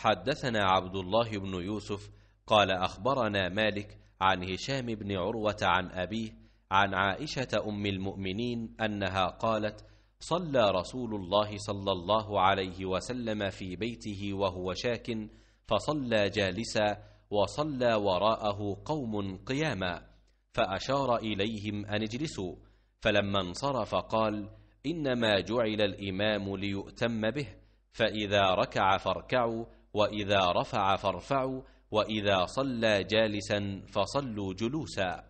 حدثنا عبد الله بن يوسف قال اخبرنا مالك عن هشام بن عروه عن ابيه عن عائشه ام المؤمنين انها قالت صلى رسول الله صلى الله عليه وسلم في بيته وهو شاك فصلى جالسا وصلى وراءه قوم قياما فاشار اليهم ان اجلسوا فلما انصرف قال انما جعل الامام ليؤتم به فاذا ركع فاركعوا واذا رفع فارفعوا واذا صلى جالسا فصلوا جلوسا